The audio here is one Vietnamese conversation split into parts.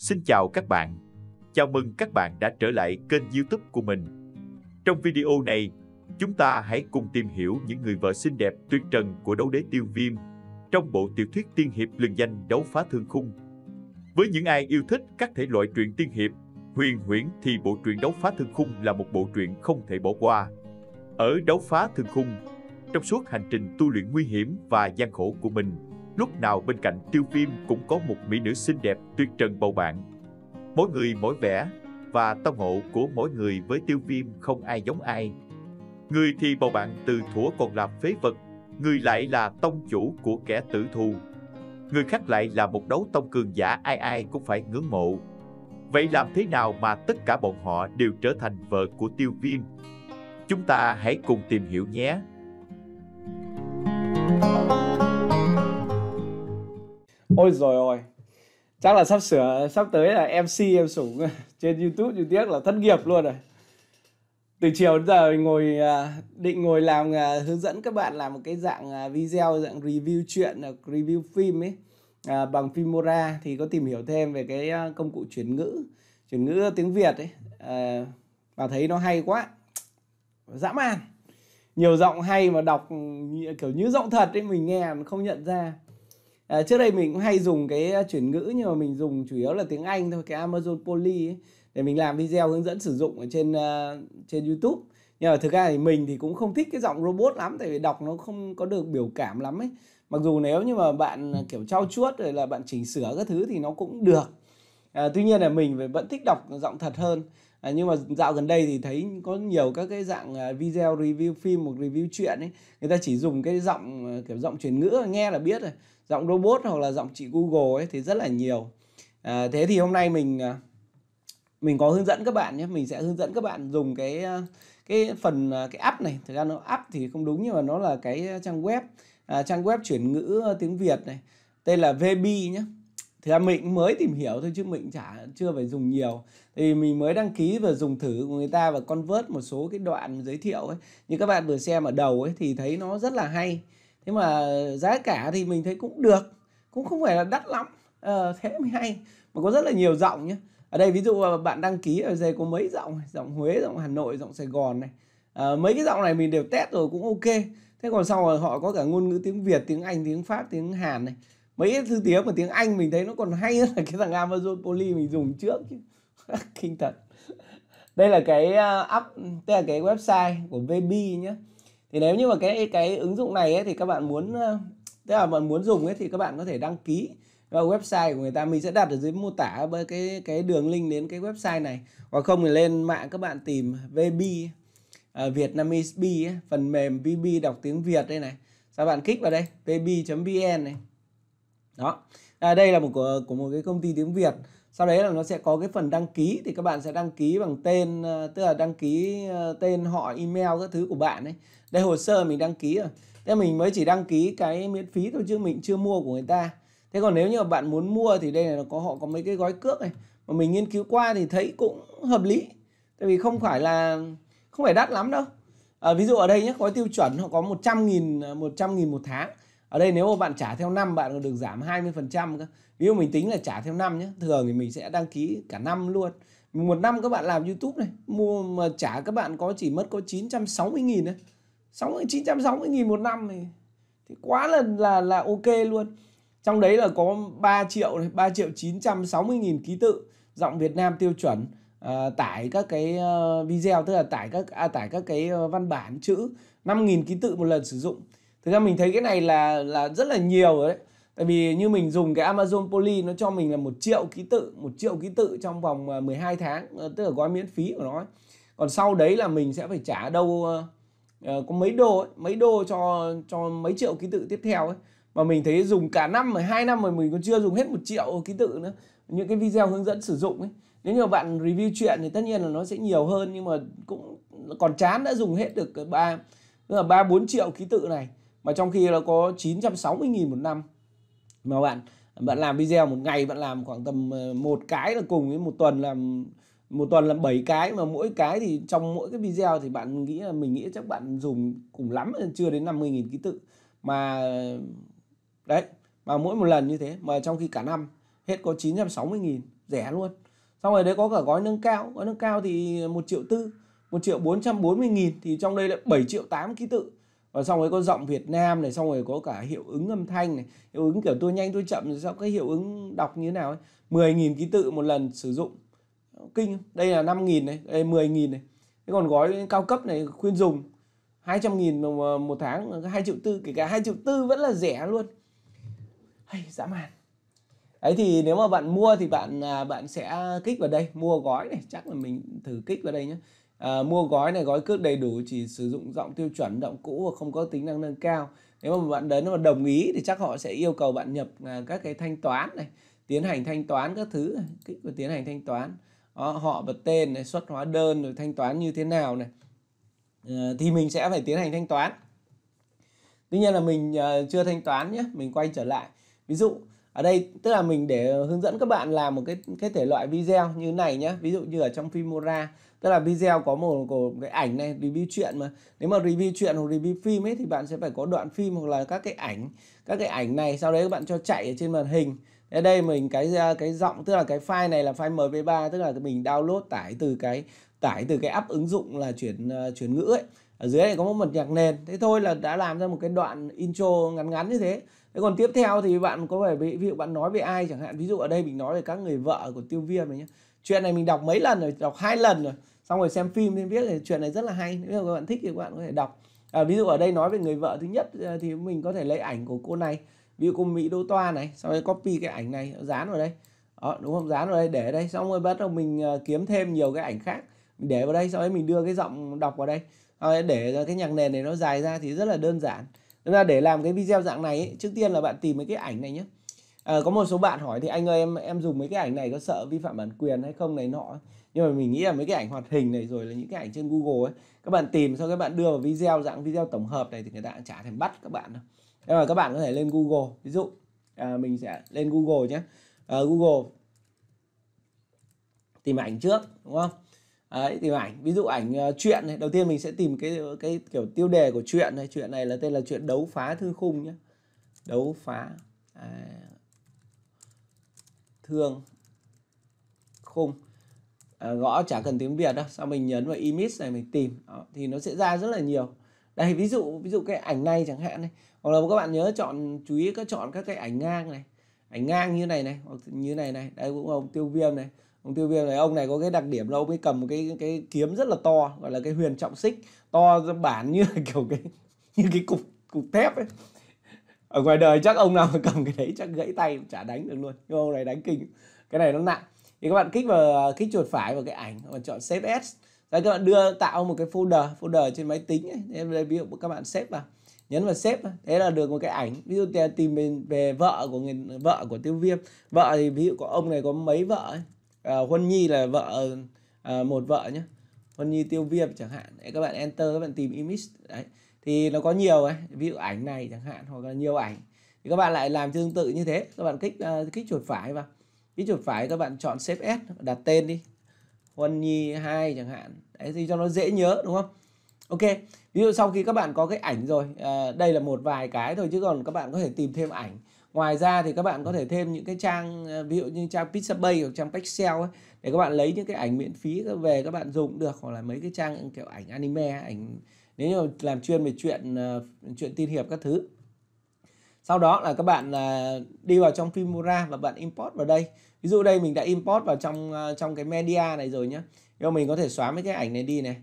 Xin chào các bạn. Chào mừng các bạn đã trở lại kênh YouTube của mình. Trong video này, chúng ta hãy cùng tìm hiểu những người vợ xinh đẹp tuyệt trần của đấu đế Tiêu Viêm trong bộ tiểu thuyết tiên hiệp lừng danh Đấu phá thương khung. Với những ai yêu thích các thể loại truyện tiên hiệp, huyền huyễn thì bộ truyện Đấu phá thương khung là một bộ truyện không thể bỏ qua. Ở Đấu phá thương khung, trong suốt hành trình tu luyện nguy hiểm và gian khổ của mình, lúc nào bên cạnh tiêu viêm cũng có một mỹ nữ xinh đẹp tuyệt trần bầu bạn. Mỗi người mỗi vẻ và tao ngộ của mỗi người với tiêu viêm không ai giống ai. Người thì bầu bạn từ thủa còn là phế vật, người lại là tông chủ của kẻ tử thù. Người khác lại là một đấu tông cường giả ai ai cũng phải ngưỡng mộ. Vậy làm thế nào mà tất cả bọn họ đều trở thành vợ của tiêu viêm? Chúng ta hãy cùng tìm hiểu nhé! Thank you ôi rồi ôi chắc là sắp sửa sắp tới là mc em sủng trên youtube như tiếc là thất nghiệp luôn rồi từ chiều đến giờ ngồi à, định ngồi làm à, hướng dẫn các bạn làm một cái dạng à, video dạng review chuyện review phim ấy à, bằng Filmora thì có tìm hiểu thêm về cái công cụ chuyển ngữ chuyển ngữ tiếng Việt ấy à, và thấy nó hay quá dã man nhiều giọng hay mà đọc kiểu như giọng thật ấy mình nghe mà không nhận ra à, trước đây mình cũng hay dùng cái ờ, chuyển ngữ nhưng mà mình dùng chủ yếu là tiếng Anh thôi cái Amazon Polly ấy, để mình làm video hướng dẫn sử dụng ở trên uh, trên YouTube nhưng mà thực ra thì mình thì cũng không thích cái giọng robot lắm tại vì đọc nó không có được biểu cảm lắm ấy mặc dù nếu như mà bạn kiểu trao chuốt rồi là bạn chỉnh sửa các thứ thì nó cũng được à, tuy nhiên là mình vẫn thích đọc giọng thật hơn à, nhưng mà dạo gần đây thì thấy có nhiều các cái dạng à, video review phim hoặc review chuyện ấy người ta chỉ dùng cái giọng à, kiểu giọng chuyển ngữ nghe là biết rồi giọng robot hoặc là giọng chị Google ấy thì rất là nhiều à, thế thì hôm nay mình à, mình có hướng dẫn các bạn nhé mình sẽ hướng dẫn các bạn dùng cái cái phần cái app này thực ra nó app thì không đúng nhưng mà nó là cái trang web à, trang web chuyển ngữ tiếng Việt này tên là VB nhé thì là mình mới tìm hiểu thôi chứ mình chả chưa phải dùng nhiều thì mình mới đăng ký và dùng thử của người ta và convert một số cái đoạn giới thiệu ấy như các bạn vừa xem ở đầu ấy thì thấy nó rất là hay thế mà giá cả thì mình thấy cũng được cũng không phải là đắt lắm à, thế mới hay mà có rất là nhiều giọng nhé ở đây ví dụ bạn đăng ký ở đây có mấy giọng giọng Huế giọng Hà Nội giọng Sài Gòn này à, mấy cái giọng này mình đều test rồi cũng ok thế còn sau rồi họ có cả ngôn ngữ tiếng Việt tiếng Anh tiếng Pháp tiếng Hàn này mấy thứ tiếng mà tiếng anh mình thấy nó còn hay hơn là cái thằng amazon poly mình dùng trước chứ kinh thật đây là cái à, app tức là cái website của vb nhé thì nếu như mà cái cái ứng dụng này ấy, thì các bạn muốn à, tức là bạn muốn dùng ấy thì các bạn có thể đăng ký vào website của người ta mình sẽ đặt ở dưới mô tả với cái cái đường link đến cái website này hoặc không thì lên mạng các bạn tìm vb uh, vietnamese b phần mềm vb đọc tiếng việt đây này các bạn kích vào đây vb vn này đó à, đây là một của, của một cái công ty tiếng Việt sau đấy là nó sẽ có cái phần đăng ký thì các bạn sẽ đăng ký bằng tên ờ, tức là đăng ký ờ, tên họ email các thứ của bạn ấy đây hồ sơ mình đăng ký rồi thế mình mới chỉ đăng ký cái miễn phí thôi chứ mình chưa mua của người ta thế còn nếu như bạn muốn mua thì đây là nó có họ có mấy cái gói cước này mà mình nghiên cứu qua thì thấy cũng hợp lý tại vì không phải là không phải đắt lắm đâu à, ví dụ ở đây nhé gói tiêu chuẩn họ có 100 nghìn 100 nghìn một tháng ở đây nếu mà bạn trả theo năm bạn còn được giảm 20% cơ ví dụ mình tính là trả theo năm nhé thường thì mình sẽ đăng ký cả năm luôn một năm các bạn làm YouTube này mua mà trả các bạn có chỉ mất có 960 nghìn đấy 60 960 nghìn một năm thì, thì quá là là là ok luôn trong đấy là có 3 triệu này 3 triệu 960 nghìn ký tự giọng Việt Nam tiêu chuẩn à, tải các cái ờ, video tức là tải các à, tải các cái ờ, văn bản chữ 5.000 ký tự một lần sử dụng thực ra mình thấy cái này là là rất là nhiều đấy tại vì như mình dùng cái Amazon Poly nó cho mình là một triệu ký tự một triệu ký tự trong vòng 12 ờ, tháng ờ, tức là gói miễn phí của nó ấy. còn sau đấy là mình sẽ phải trả đâu uh, có mấy đô ấy, mấy đô cho cho mấy triệu ký tự tiếp theo ấy mà mình thấy dùng cả năm rồi hai năm rồi mình còn chưa dùng hết một triệu ký tự nữa những cái video hướng dẫn sử dụng ấy nếu như bạn review chuyện thì tất nhiên là nó sẽ nhiều hơn nhưng mà cũng còn chán đã dùng hết được ba là ba bốn triệu ký tự này mà trong khi nó có 960.000 một năm mà bạn bạn làm video một ngày bạn làm khoảng tầm ờ, một cái là cùng với một tuần làm một tuần làm 7 cái mà mỗi cái thì trong mỗi cái video thì bạn nghĩ là mình nghĩ chắc bạn dùng cùng lắm chưa đến 50.000 ký tự mà đấy mà mỗi một lần như thế mà trong khi cả năm hết có 960.000 rẻ luôn xong rồi đấy có cả gói nâng cao gói nâng cao thì một triệu tư một triệu bốn trăm bốn mươi nghìn thì trong đây là 7 triệu tám ký tự và xong rồi có giọng Việt Nam này xong rồi có cả hiệu ứng âm thanh này hiệu ứng kiểu tôi nhanh tôi chậm rồi sao cái hiệu ứng đọc như thế nào ấy 10.000 ký tự một lần sử dụng kinh đây là 5.000 này đây 10.000 này cái còn gói cao cấp này khuyên dùng 200.000 một tháng 2 triệu tư kể cả 2 triệu tư vẫn là rẻ luôn hay dã man ấy thì nếu mà bạn mua thì bạn à, bạn sẽ kích vào đây mua gói này chắc là mình thử kích vào đây nhé à, mua gói này gói cước đầy đủ chỉ sử dụng giọng tiêu chuẩn giọng cũ và không có tính năng nâng cao nếu mà bạn đến mà đồng ý thì chắc họ sẽ yêu cầu bạn nhập à, các cái thanh toán này tiến hành thanh toán các thứ kích và tiến hành thanh toán Đó, họ và tên này xuất hóa đơn rồi thanh toán như thế nào này à, thì mình sẽ phải tiến hành thanh toán tuy nhiên là mình à, chưa thanh toán nhé mình quay trở lại ví dụ ở đây tức là mình để hướng dẫn các bạn làm một cái cái thể loại video như này nhé ví dụ như ở trong Filmora tức là video có một, một cái ảnh này review chuyện mà nếu mà review chuyện hoặc review phim ấy thì bạn sẽ phải có đoạn phim hoặc là các cái ảnh các cái ảnh này sau đấy các bạn cho chạy ở trên màn hình ở đây mình cái cái giọng tức là cái file này là file mp3 tức là mình download tải từ cái tải từ cái app ứng dụng là chuyển ờ, chuyển ngữ ấy ở dưới này có một mật nhạc nền thế thôi là đã làm ra một cái đoạn intro ngắn ngắn như thế thế còn tiếp theo thì bạn có phải ví dụ bạn nói về ai chẳng hạn ví dụ ở đây mình nói về các người vợ của tiêu viêm này nhé chuyện này mình đọc mấy lần rồi đọc hai lần rồi xong rồi xem phim nên biết là chuyện này rất là hay nếu mà các bạn thích thì các bạn có thể đọc à, ví dụ ở đây nói về người vợ thứ nhất ờ, thì mình có thể lấy ảnh của cô này ví dụ cô mỹ đô toa này sau đấy copy cái ảnh này dán vào đây đó, đúng không dán vào đây để ở đây xong rồi bắt đầu mình ờ, kiếm thêm nhiều cái ảnh khác để vào đây sau đấy mình đưa cái giọng đọc vào đây để cái nhạc nền này nó dài ra thì rất là đơn giản Thế là để làm cái video dạng này ấy, trước tiên là bạn tìm mấy cái ảnh này nhé à, ờ, có một số bạn hỏi thì anh ơi em em dùng mấy cái ảnh này có sợ vi phạm bản quyền hay không này nọ nhưng mà mình nghĩ là mấy cái ảnh hoạt hình này rồi là những cái ảnh trên Google ấy các bạn tìm sau các bạn đưa vào video dạng video tổng hợp này thì người ta cũng chả thèm bắt các bạn đâu nhưng mà các bạn có thể lên Google ví dụ à, mình sẽ lên Google nhé à, ờ, Google tìm ảnh trước đúng không Đấy, tìm ảnh ví dụ ảnh uh, chuyện này đầu tiên mình sẽ tìm cái cái kiểu tiêu đề của chuyện này chuyện này là tên là chuyện đấu phá thương khung nhé đấu phá à, thương khung à, gõ chả cần tiếng việt đâu sau mình nhấn vào image này mình tìm Đó, thì nó sẽ ra rất là nhiều đây ví dụ ví dụ cái ảnh này chẳng hạn này hoặc là các bạn nhớ chọn chú ý các chọn các cái ảnh ngang này ảnh ngang như này này hoặc như này này đây cũng là tiêu viêm này ông tiêu viêm này ông này có cái đặc điểm là ông ấy cầm cái cái kiếm rất là to gọi là cái huyền trọng xích to bản như là kiểu cái như cái cục cục thép ấy ở ngoài đời chắc ông nào mà cầm cái đấy chắc gãy tay chả đánh được luôn nhưng ông này đánh kinh cái này nó nặng thì các bạn kích vào kích chuột phải vào cái ảnh các bạn chọn save as rồi các bạn đưa tạo một cái folder folder trên máy tính ấy. Thế đây ví dụ các bạn xếp vào nhấn vào xếp thế là được một cái ảnh ví dụ tìm về, về vợ của người vợ của tiêu viêm vợ thì ví dụ có ông này có mấy vợ ấy à, Huân Nhi là vợ à, một vợ nhé Huân Nhi tiêu viêm chẳng hạn đấy, các bạn enter các bạn tìm image đấy thì nó có nhiều ấy ví dụ ảnh này chẳng hạn hoặc là nhiều ảnh thì các bạn lại làm tương tự như thế các bạn kích uh, kích chuột phải vào kích chuột phải các bạn chọn save s đặt tên đi Huân Nhi 2 chẳng hạn đấy thì cho nó dễ nhớ đúng không Ok ví dụ sau khi các bạn có cái ảnh rồi à, đây là một vài cái thôi chứ còn các bạn có thể tìm thêm ảnh ngoài ra thì các bạn có thể thêm những cái trang ờ, ví dụ như trang Pixabay hoặc trang Pexel ấy, để các bạn lấy những cái ảnh miễn phí về các bạn dùng được hoặc là mấy cái trang kiểu ảnh anime ảnh nếu như làm chuyên về chuyện ờ, chuyện tin hiệp các thứ sau đó là các bạn ờ, đi vào trong Filmora và bạn import vào đây ví dụ đây mình đã import vào trong trong cái media này rồi nhé nhưng mình có thể xóa mấy cái ảnh này đi này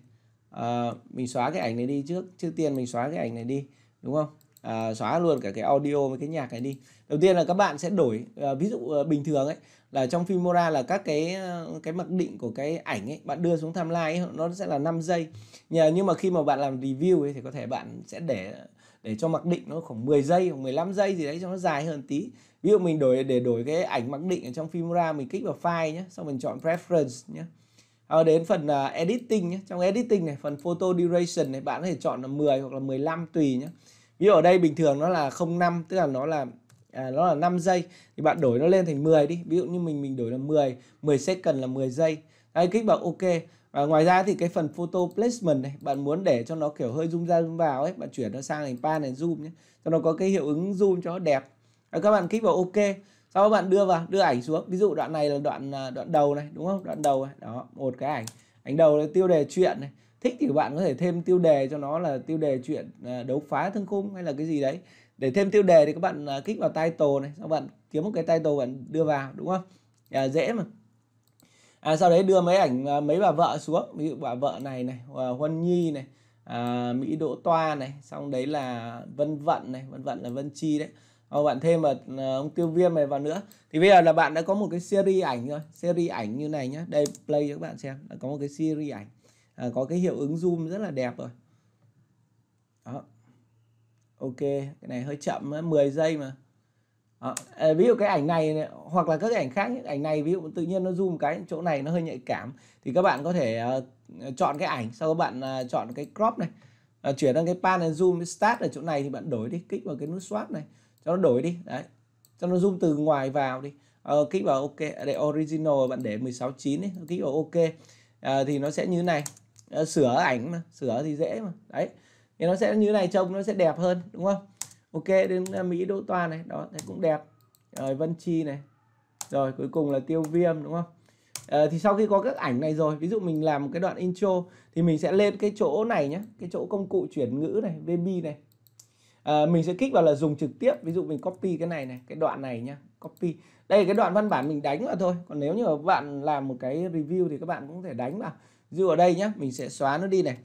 à, mình xóa cái ảnh này đi trước trước tiên mình xóa cái ảnh này đi đúng không à, xóa luôn cả cái audio với cái nhạc này đi đầu tiên là các bạn sẽ đổi ờ, ví dụ ờ, bình thường ấy là trong Filmora là các cái ờ, cái mặc định của cái ảnh ấy bạn đưa xuống timeline ấy, nó sẽ là 5 giây nhưng mà khi mà bạn làm review ấy, thì có thể bạn sẽ để để cho mặc định nó khoảng 10 giây hoặc 15 giây gì đấy cho nó dài hơn tí ví dụ mình đổi để đổi cái ảnh mặc định ở trong Filmora mình kích vào file nhé xong mình chọn preference nhé à, đến phần uh, editing nhé trong editing này phần photo duration này bạn có thể chọn là 10 hoặc là 15 tùy nhé ví dụ ở đây bình thường nó là 05 tức là nó là à, nó là 5 giây thì bạn đổi nó lên thành 10 đi ví dụ như mình mình đổi là 10 10 second là 10 giây đấy kích bảo ok và ngoài ra thì cái phần photo placement này bạn muốn để cho nó kiểu hơi zoom ra zoom vào ấy bạn chuyển nó sang thành pan này zoom nhé cho nó có cái hiệu ứng zoom cho nó đẹp đấy, các bạn kích vào ok sau đó bạn đưa vào đưa ảnh xuống ví dụ đoạn này là đoạn à, đoạn đầu này đúng không đoạn đầu này đó một cái ảnh ảnh đầu là tiêu đề chuyện này thích thì bạn có thể thêm tiêu đề cho nó là tiêu đề chuyện à, đấu phá thương khung hay là cái gì đấy để thêm tiêu đề thì các bạn à, kích vào title này các bạn kiếm một cái title bạn đưa vào đúng không à, dễ mà à, sau đấy đưa mấy ảnh à, mấy bà vợ xuống ví dụ bà vợ này này à, huân nhi này à, mỹ đỗ toa này xong đấy là vân vận này vân vận là vân chi đấy Ô, bạn thêm vào ông tiêu viêm này vào nữa thì bây giờ là bạn đã có một cái series ảnh rồi series ảnh như này nhá đây play cho các bạn xem đã có một cái series ảnh à, có cái hiệu ứng zoom rất là đẹp rồi đó ok cái này hơi chậm 10 giây mà À, ví dụ cái ảnh này, này hoặc là các cái ảnh khác những ảnh này ví dụ tự nhiên nó zoom cái chỗ này nó hơi nhạy cảm thì các bạn có thể uh, chọn cái ảnh sau các bạn uh, chọn cái crop này uh, chuyển sang cái pan này zoom start ở chỗ này thì bạn đổi đi kích vào cái nút swap này cho nó đổi đi đấy cho nó zoom từ ngoài vào đi uh, kích vào ok à, để original bạn để 169 đi kích vào ok uh, thì nó sẽ như này uh, sửa ảnh mà sửa thì dễ mà đấy thì nó sẽ như này trông nó sẽ đẹp hơn đúng không ok đến à, mỹ đỗ Toàn này đó thấy cũng đẹp rồi vân chi này rồi cuối cùng là tiêu viêm đúng không à, thì sau khi có các ảnh này rồi ví dụ mình làm một cái đoạn intro thì mình sẽ lên cái chỗ này nhé cái chỗ công cụ chuyển ngữ này vb này à, mình sẽ kích vào là dùng trực tiếp ví dụ mình copy cái này này cái đoạn này nhá copy đây là cái đoạn văn bản mình đánh vào thôi còn nếu như mà bạn làm một cái review thì các bạn cũng có thể đánh vào ví ở đây nhá mình sẽ xóa nó đi này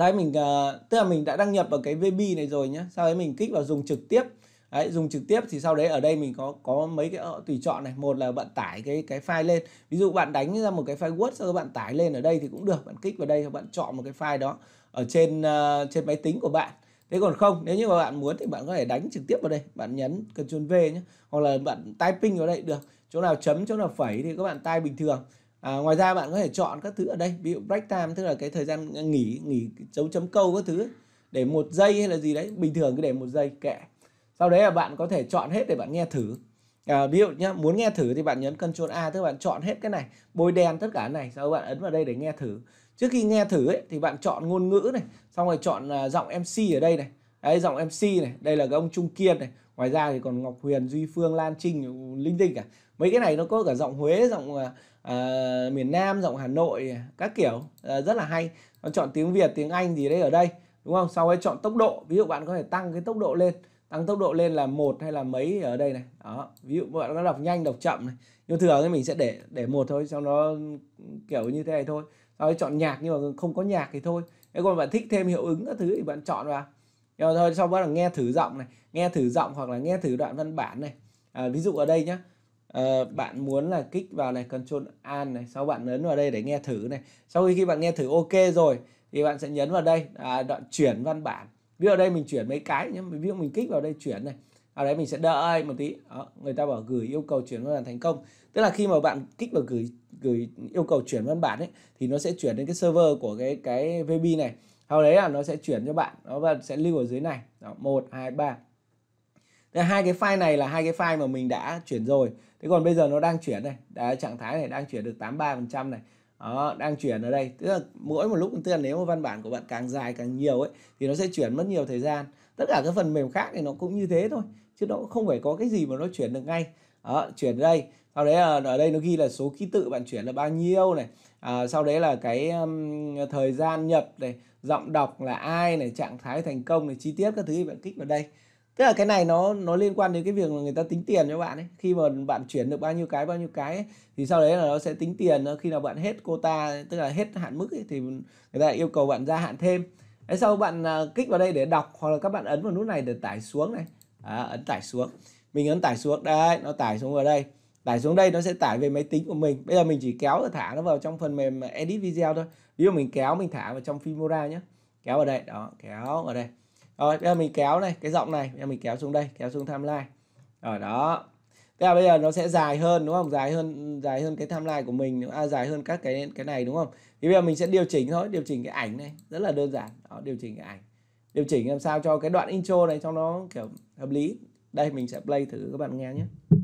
sau đấy mình ờ, tức là mình đã đăng nhập vào cái VB này rồi nhé sau đấy mình kích vào dùng trực tiếp Đấy, dùng trực tiếp thì sau đấy ở đây mình có có mấy cái ờ, tùy chọn này một là bạn tải cái cái file lên ví dụ bạn đánh ra một cái file word sau đó bạn tải lên ở đây thì cũng được bạn kích vào đây bạn chọn một cái file đó ở trên ờ, trên máy tính của bạn thế còn không nếu như mà bạn muốn thì bạn có thể đánh trực tiếp vào đây bạn nhấn Ctrl V nhé hoặc là bạn typing vào đây được chỗ nào chấm chỗ nào phẩy thì các bạn type bình thường À, ngoài ra bạn có thể chọn các thứ ở đây ví dụ break time tức là cái thời gian nghỉ nghỉ dấu chấm câu các thứ để một giây hay là gì đấy bình thường cứ để một giây kệ sau đấy là bạn có thể chọn hết để bạn nghe thử à, ví dụ nhá muốn nghe thử thì bạn nhấn Ctrl A tức là bạn chọn hết cái này bôi đen tất cả này sau đó bạn ấn vào đây để nghe thử trước khi nghe thử ấy, thì bạn chọn ngôn ngữ này xong rồi chọn uh, giọng MC ở đây này đấy, giọng MC này đây là cái ông Trung Kiên này ngoài ra thì còn ngọc huyền duy phương lan trinh linh tinh cả mấy cái này nó có cả giọng huế giọng uh, miền nam giọng hà nội các kiểu uh, rất là hay nó chọn tiếng việt tiếng anh gì đấy ở đây đúng không sau ấy chọn tốc độ ví dụ bạn có thể tăng cái tốc độ lên tăng tốc độ lên là một hay là mấy ở đây này đó ví dụ bạn nó đọc nhanh đọc chậm này nhưng thường thì mình sẽ để để một thôi cho nó kiểu như thế này thôi sau ấy chọn nhạc nhưng mà không có nhạc thì thôi nếu còn bạn thích thêm hiệu ứng các thứ thì bạn chọn vào nhưng ờ, thôi sau đó là nghe thử giọng này nghe thử giọng hoặc là nghe thử đoạn văn bản này à, ví dụ ở đây nhé à, ờ, bạn muốn là kích vào này control an này sau bạn ấn vào đây để nghe thử này sau khi bạn nghe thử ok rồi thì bạn sẽ nhấn vào đây à, đoạn chuyển văn bản ví dụ ở đây mình chuyển mấy cái nhé ví dụ mình kích vào đây chuyển này ở đấy mình sẽ đợi một tí Đó, người ta bảo gửi yêu cầu chuyển văn bản thành công tức là khi mà bạn kích vào gửi gửi yêu cầu chuyển văn bản ấy thì nó sẽ chuyển đến cái server của cái cái VB này sau đấy là nó sẽ chuyển cho bạn nó sẽ lưu ở dưới này đó, 1 2 3 Thế hai cái file này là hai cái file mà mình đã chuyển rồi thế còn bây giờ nó đang chuyển này đã trạng thái này đang chuyển được 83% này đó, đang chuyển ở đây tức là mỗi một lúc tức là nếu mà văn bản của bạn càng dài càng nhiều ấy thì nó sẽ chuyển mất nhiều thời gian tất cả các phần mềm khác thì nó cũng như thế thôi chứ nó không phải có cái gì mà nó chuyển được ngay đó, chuyển đây sau đấy ở đây nó ghi là số ký tự bạn chuyển là bao nhiêu này à, sau đấy là cái um, thời gian nhập này giọng đọc là ai này trạng thái thành công này chi tiết các thứ bạn kích vào đây tức là cái này nó nó liên quan đến cái việc là người ta tính tiền cho bạn ấy khi mà bạn chuyển được bao nhiêu cái bao nhiêu cái ấy, thì sau đấy là nó sẽ tính tiền ờ, khi nào bạn hết quota tức là hết hạn mức ấy, thì người ta yêu cầu bạn gia hạn thêm đấy, sau bạn ờ, kích vào đây để đọc hoặc là các bạn ấn vào nút này để tải xuống này à, ấn tải xuống mình ấn tải xuống đấy nó tải xuống vào đây tải xuống đây nó sẽ tải về máy tính của mình bây giờ mình chỉ kéo và thả nó vào trong phần mềm edit video thôi ví dụ mình kéo mình thả vào trong Filmora nhé kéo vào đây đó kéo vào đây rồi bây giờ mình kéo này cái giọng này bây giờ mình kéo xuống đây kéo xuống timeline ở đó Thế là bây giờ nó sẽ dài hơn đúng không? Dài hơn dài hơn cái timeline của mình à, dài hơn các cái cái này đúng không? Thì bây giờ mình sẽ điều chỉnh thôi, điều chỉnh cái ảnh này, rất là đơn giản. Đó, điều chỉnh cái ảnh. Điều chỉnh làm sao cho cái đoạn intro này cho nó kiểu hợp lý. Đây mình sẽ play thử các bạn nghe nhé.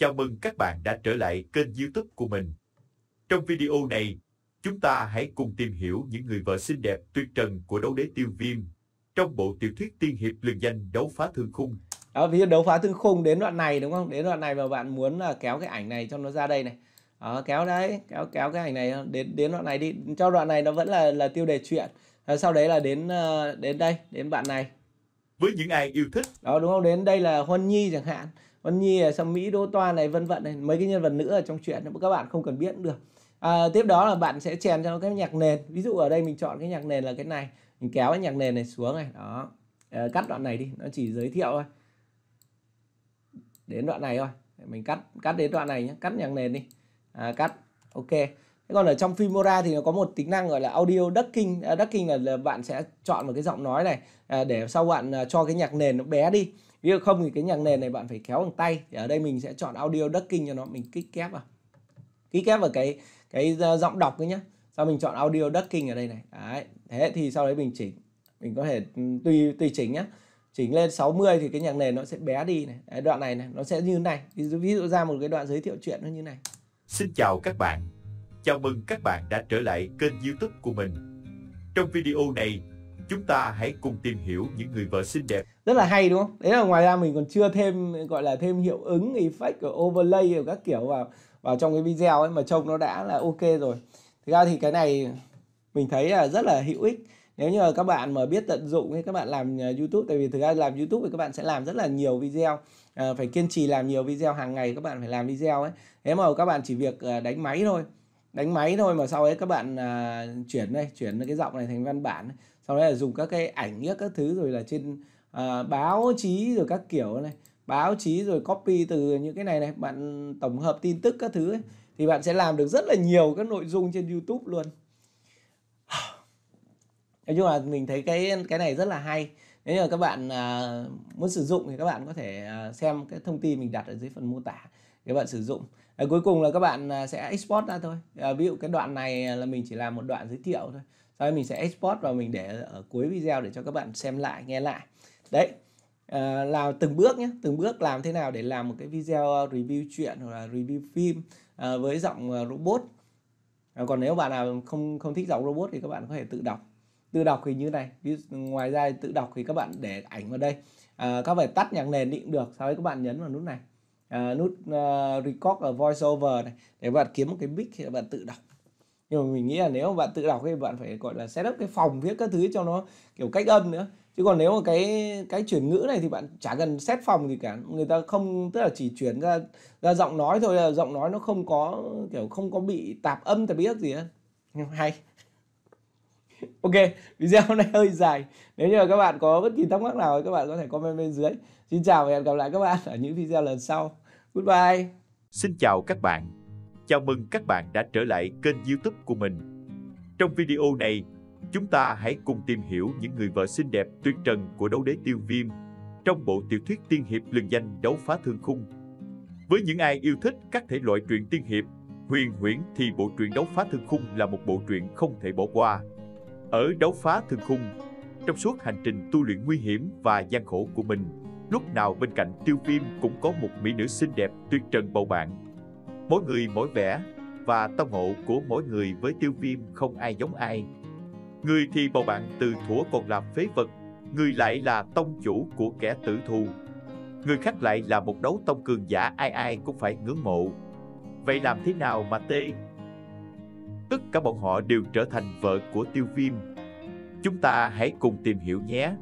Chào mừng các bạn đã trở lại kênh youtube của mình. Trong video này, chúng ta hãy cùng tìm hiểu những người vợ xinh đẹp tuyệt trần của đấu đế tiêu viêm trong bộ tiểu thuyết tiên hiệp lừng danh đấu phá thương khung. Đó, ví dụ đấu phá thương khung đến đoạn này đúng không? Đến đoạn này mà bạn muốn là kéo cái ảnh này cho nó ra đây này. Đó, kéo đấy, kéo kéo cái ảnh này à, đến đến đoạn này đi. Cho đoạn này nó vẫn là là tiêu đề chuyện. Rồi sau đấy là đến à, đến đây, đến bạn này. Với những ai yêu thích. Đó đúng không? Đến đây là Huân Nhi chẳng hạn con nhi ở sang mỹ đỗ toa này vân vân này mấy cái nhân vật nữ ở trong truyện các bạn không cần biết được à, tiếp đó là bạn sẽ chèn cho nó cái nhạc nền ví dụ ở đây mình chọn cái nhạc nền là cái này mình kéo cái nhạc nền này xuống này đó à, cắt đoạn này đi nó chỉ giới thiệu thôi đến đoạn này thôi mình cắt cắt đến đoạn này nhé cắt nhạc nền đi à, cắt ok Thế còn ở trong Filmora thì nó có một tính năng gọi là audio ducking. Uh, ducking là, là bạn sẽ chọn một cái giọng nói này uh, để sau bạn à, cho cái nhạc nền nó bé đi ví dụ không thì cái nhạc nền này bạn phải kéo bằng tay thì ở đây mình sẽ chọn audio ducking cho nó mình kích kép vào kích kép vào cái cái ờ, giọng đọc ấy nhá sau mình chọn audio ducking ở đây này đấy. thế thì sau đấy mình chỉnh mình có thể ừ, tùy tùy chỉnh nhá chỉnh lên 60 thì cái nhạc nền nó sẽ bé đi này đấy, đoạn này này nó sẽ như thế này ví dụ ra một cái đoạn giới thiệu chuyện nó như này xin chào các bạn chào mừng các bạn đã trở lại kênh youtube của mình trong video này chúng ta hãy cùng tìm hiểu những người vợ xinh đẹp. Rất là hay đúng không? Đấy là ngoài ra mình còn chưa thêm gọi là thêm hiệu ứng, effect, của overlay và các kiểu vào vào trong cái video ấy mà trông nó đã là ok rồi. Thực ra thì cái này mình thấy là rất là hữu ích nếu như các bạn mà biết tận dụng thì các bạn làm à, YouTube tại vì thực ra làm YouTube thì các bạn sẽ làm rất là nhiều video à, phải kiên trì làm nhiều video hàng ngày các bạn phải làm video ấy nếu mà các bạn chỉ việc à, đánh máy thôi đánh máy thôi mà sau đấy các bạn à, chuyển đây chuyển cái giọng này thành văn bản sau đấy là dùng các cái ảnh nhất các thứ rồi là trên à, báo chí rồi các kiểu này báo chí rồi copy từ những cái này này bạn tổng hợp tin tức các thứ ấy, thì bạn sẽ làm được rất là nhiều các nội dung trên YouTube luôn nói chung là mình thấy cái cái này rất là hay nếu như các bạn à, muốn sử dụng thì các bạn có thể à, xem cái thông tin mình đặt ở dưới phần mô tả các bạn sử dụng à, cuối cùng là các bạn à, sẽ export ra thôi à, ví dụ cái đoạn này à, là mình chỉ làm một đoạn giới thiệu thôi sau đó mình sẽ export và mình để ở cuối video để cho các bạn xem lại nghe lại đấy à, là từng bước nhé từng bước làm thế nào để làm một cái video à, review chuyện hoặc là review phim à, với giọng robot à, còn nếu bạn nào không không thích giọng robot thì các bạn có thể tự đọc tự đọc thì như này ngoài ra tự đọc thì các bạn để ảnh vào đây à, các bạn tắt nhạc nền đi cũng được sau đấy các bạn nhấn vào nút này uh, nút uh, record ở voiceover này để bạn kiếm một cái mic để bạn tự đọc nhưng mà mình nghĩ là nếu mà bạn tự đọc thì bạn phải gọi là setup cái phòng viết các thứ cho nó kiểu cách âm nữa chứ còn nếu mà cái cái chuyển ngữ này thì bạn chả cần xét phòng gì cả người ta không tức là chỉ chuyển ra ra giọng nói thôi là giọng nói nó không có kiểu không có bị tạp âm tạp biết gì hết hay ok video này hơi dài nếu như là các bạn có bất kỳ thắc mắc nào thì các bạn có thể comment bên dưới Xin chào và hẹn gặp lại các bạn ở những video lần sau. Goodbye. Xin chào các bạn. Chào mừng các bạn đã trở lại kênh YouTube của mình. Trong video này, chúng ta hãy cùng tìm hiểu những người vợ xinh đẹp tuyệt trần của đấu đế tiêu viêm trong bộ tiểu thuyết tiên hiệp lừng danh đấu phá thương khung. Với những ai yêu thích các thể loại truyện tiên hiệp, huyền huyễn thì bộ truyện đấu phá thương khung là một bộ truyện không thể bỏ qua. Ở đấu phá thương khung, trong suốt hành trình tu luyện nguy hiểm và gian khổ của mình, Lúc nào bên cạnh tiêu viêm cũng có một mỹ nữ xinh đẹp tuyệt trần bầu bạn. Mỗi người mỗi vẻ và tông ngộ của mỗi người với tiêu viêm không ai giống ai. Người thì bầu bạn từ thuở còn là phế vật, người lại là tông chủ của kẻ tử thù. Người khác lại là một đấu tông cường giả ai ai cũng phải ngưỡng mộ. Vậy làm thế nào mà tê? Tất cả bọn họ đều trở thành vợ của tiêu viêm. Chúng ta hãy cùng tìm hiểu nhé.